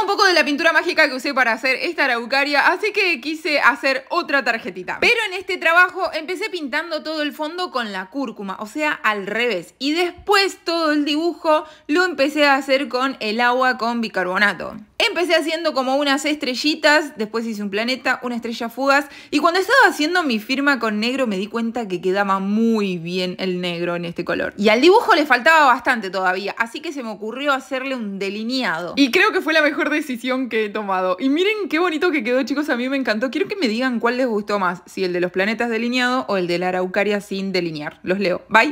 un poco de la pintura mágica que usé para hacer esta araucaria, así que quise hacer otra tarjetita. Pero en este trabajo empecé pintando todo el fondo con la cúrcuma, o sea, al revés. Y después todo el dibujo lo empecé a hacer con el agua con bicarbonato empecé haciendo como unas estrellitas, después hice un planeta, una estrella fugaz. Y cuando estaba haciendo mi firma con negro me di cuenta que quedaba muy bien el negro en este color. Y al dibujo le faltaba bastante todavía, así que se me ocurrió hacerle un delineado. Y creo que fue la mejor decisión que he tomado. Y miren qué bonito que quedó, chicos, a mí me encantó. Quiero que me digan cuál les gustó más, si el de los planetas delineado o el de la araucaria sin delinear. Los leo. Bye.